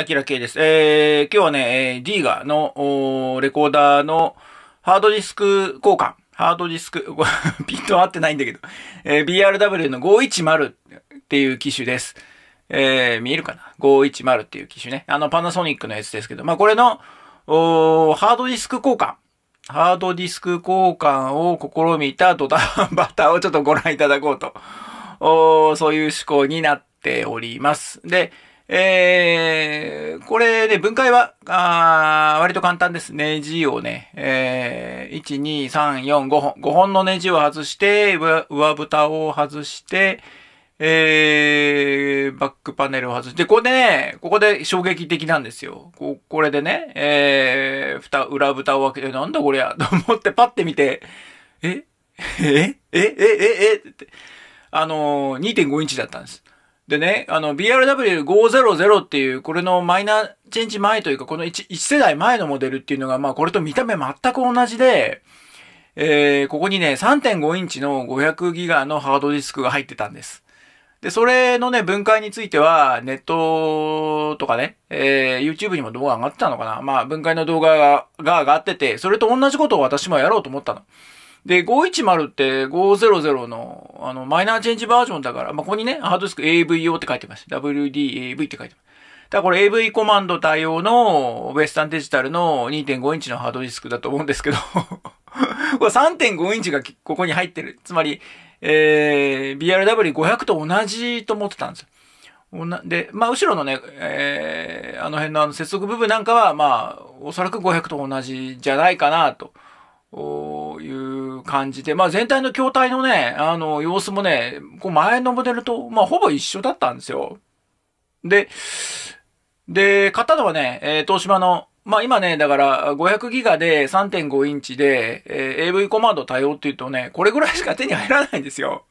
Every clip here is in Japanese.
アキラ系です。えー、今日はね、ィー、D ーのレコーダーのハードディスク交換。ハードディスク、ピント合ってないんだけど、えー、BRW の510っていう機種です。えー、見えるかな ?510 っていう機種ね。あの、パナソニックのやつですけど、まあ、これの、ーハードディスク交換。ハードディスク交換を試みたドタバタをちょっとご覧いただこうと、おそういう思考になっております。で、えー、これね、分解は、あ割と簡単です。ネジをね、えー、1、2、3、4、5本。5本のネジを外して、上蓋を外して、えー、バックパネルを外して、ここでね、ここで衝撃的なんですよ。こ、これでね、えー、蓋、裏蓋を開けて、なんだこりゃ、と思ってパッて見て、え ええええええって。あのー、2.5インチだったんです。でね、あの、BRW500 っていう、これのマイナーチェンジ前というか、この 1, 1世代前のモデルっていうのが、まあ、これと見た目全く同じで、えー、ここにね、3.5インチの500ギガのハードディスクが入ってたんです。で、それのね、分解については、ネットとかね、えー、YouTube にも動画上がってたのかなまあ、分解の動画が、が上がってて、それと同じことを私もやろうと思ったの。で、510って500の、あの、マイナーチェンジバージョンだから、まあ、ここにね、ハードディスク AV o って書いてます。WDAV って書いてます。だからこれ AV コマンド対応のウエスタンデジタルの2.5インチのハードディスクだと思うんですけど これ3.5インチがここに入ってる。つまり、えー、BRW500 と同じと思ってたんですよ。で、まあ、後ろのね、えー、あの辺のあの接続部分なんかは、まあ、おそらく500と同じじゃないかなと、感じで、まあ全体の筐体のね、あの、様子もね、こう前のモデルと、まあほぼ一緒だったんですよ。で、で、買ったのはね、えー、東芝の、まあ今ね、だから500ギガで3.5インチで、えー、AV コマンド対応っていうとね、これぐらいしか手に入らないんですよ。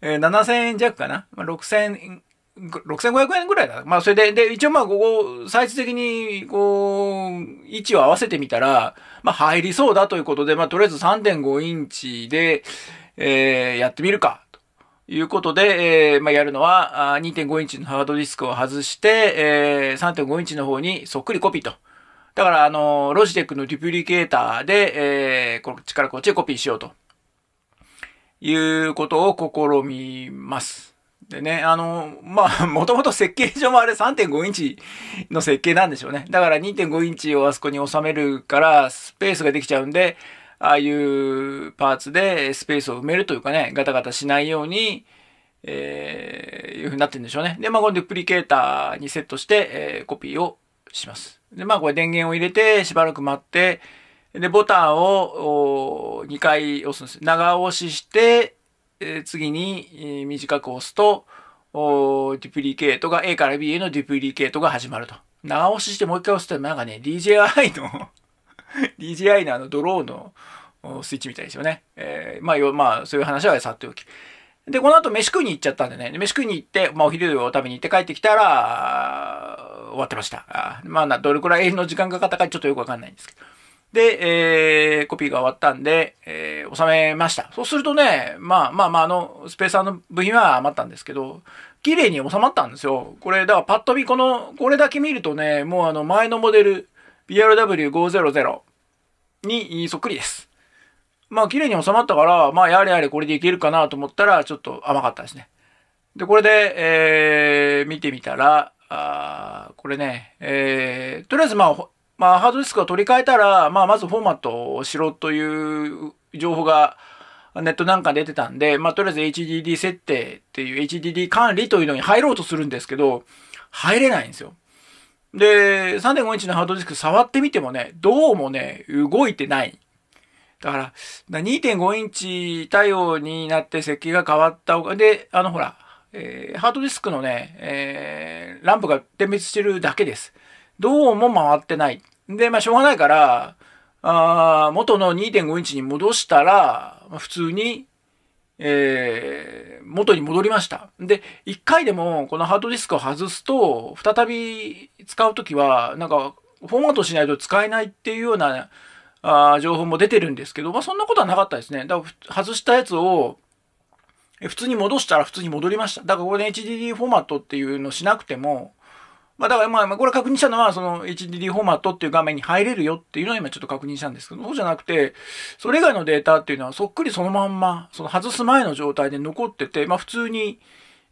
えー、7000円弱かな、まあ、?6000 6500円ぐらいだまあ、それで、で、一応まあ、ここ、イズ的に、こう、位置を合わせてみたら、まあ、入りそうだということで、まあ、とりあえず3.5インチで、えー、やってみるか、ということで、えー、まあ、やるのは、2.5インチのハードディスクを外して、えー、3.5インチの方にそっくりコピーと。だから、あの、ロジテックのデュプリケーターで、えー、こっちからこっちへコピーしようと。いうことを試みます。でね、あの、まあ、もともと設計上もあれ3.5インチの設計なんでしょうね。だから2.5インチをあそこに収めるから、スペースができちゃうんで、ああいうパーツでスペースを埋めるというかね、ガタガタしないように、えー、いう風になってるんでしょうね。で、まあ、このデュプリケーターにセットして、えー、コピーをします。で、まあ、これ電源を入れて、しばらく待って、で、ボタンを2回押すんです。長押しして、え次に、え短く押すと、デュプリケートが、A から B へのデュプリケートが始まると。長押ししてもう一回押すと、なんかね、DJI の DJI のあのドローンのスイッチみたいですよね。えー、まあよ、まあ、そういう話はさっておき。で、この後飯食いに行っちゃったんでね、飯食いに行って、まあお昼を食べに行って帰ってきたら、終わってました。あまあ、どれくらいの時間かかったかちょっとよくわかんないんですけど。で、えー、コピーが終わったんで、えー、収めました。そうするとね、まあまあまあ、あの、スペーサーの部品は余ったんですけど、綺麗に収まったんですよ。これ、だからパッと見、この、これだけ見るとね、もうあの、前のモデル、BRW500 にそっくりです。まあ、綺麗に収まったから、まあ、やれやれこれでいけるかなと思ったら、ちょっと甘かったですね。で、これで、えー、見てみたら、あこれね、えー、とりあえずまあ、まあ、ハードディスクを取り替えたら、まあ、まずフォーマットをしろという情報がネットなんか出てたんで、まあ、とりあえず HDD 設定っていう HDD 管理というのに入ろうとするんですけど、入れないんですよ。で、3.5インチのハードディスク触ってみてもね、どうもね、動いてない。だから、2.5インチ対応になって設計が変わったおかで、あのほら、えー、ハードディスクのね、えー、ランプが点滅してるだけです。どうも回ってない。で、まあ、しょうがないから、あ元の2.5インチに戻したら、普通に、えー、元に戻りました。で、1回でもこのハードディスクを外すと、再び使うときは、なんか、フォーマットしないと使えないっていうような、あ情報も出てるんですけど、まあ、そんなことはなかったですね。だから、外したやつを、普通に戻したら普通に戻りました。だからここで HDD フォーマットっていうのしなくても、まあ、だからまあ、まこれ確認したのは、その HDD フォーマットっていう画面に入れるよっていうのは今ちょっと確認したんですけど、そうじゃなくて、それ以外のデータっていうのはそっくりそのまんま、その外す前の状態で残ってて、まあ普通に、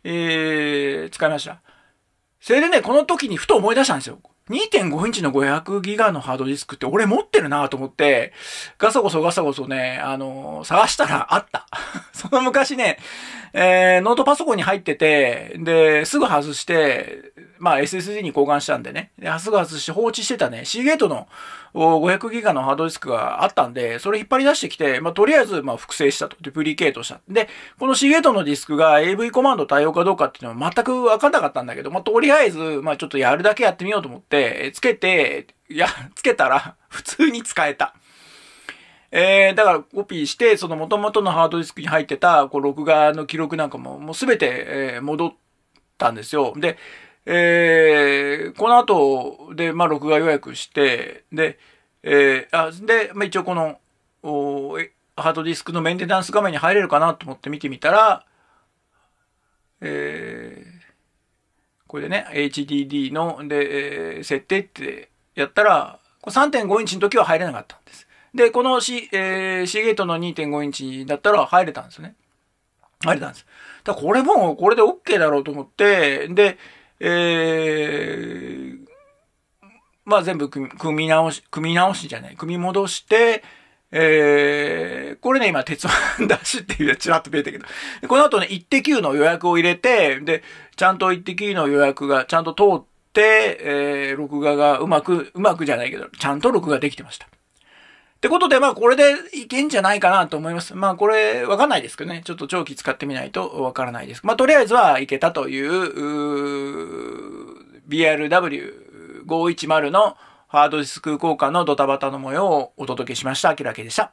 えー、使いました。それでね、この時にふと思い出したんですよ。2.5インチの500ギガのハードディスクって俺持ってるなと思って、ガサゴソガサゴソね、あのー、探したらあった。その昔ね、えー、ノートパソコンに入ってて、で、すぐ外して、まあ SSD に交換したんでね、ですぐ外して放置してたね、シーゲートの500ギガのハードディスクがあったんで、それ引っ張り出してきて、まあとりあえず、まあ複製したと、デプリケートした。で、このシーゲートのディスクが AV コマンド対応かどうかっていうのは全くわかんなかったんだけど、まあとりあえず、まあちょっとやるだけやってみようと思って、つけて、いや、つけたら、普通に使えた。えー、だからコピーして、その元々のハードディスクに入ってた、こう、録画の記録なんかも、もうすべて、えー、戻ったんですよ。で、えー、この後で、まあ、録画予約して、で、えー、あ、で、まあ、一応この、おハードディスクのメンテナンス画面に入れるかなと思って見てみたら、えー、これでね、HDD の、で、えー、設定ってやったら、3.5インチの時は入れなかったんです。で、この C、えー、C ゲートの2.5インチだったら入れたんですね。入れたんです。だこれも、これで OK だろうと思って、で、えー、まあ全部組み直し、組み直しじゃない、組み戻して、えー、これね、今、鉄腕出しっていうやつ、ちらっと見えたけど。この後ね、一滴の予約を入れて、で、ちゃんと一滴の予約がちゃんと通って、えー、録画がうまく、うまくじゃないけど、ちゃんと録画できてました。ってことで、まあこれでいけんじゃないかなと思います。まあこれわかんないですけどね。ちょっと長期使ってみないとわからないです。まあとりあえずはいけたという、う BRW510 のハードディスク効果のドタバタの模様をお届けしました。キラケでした。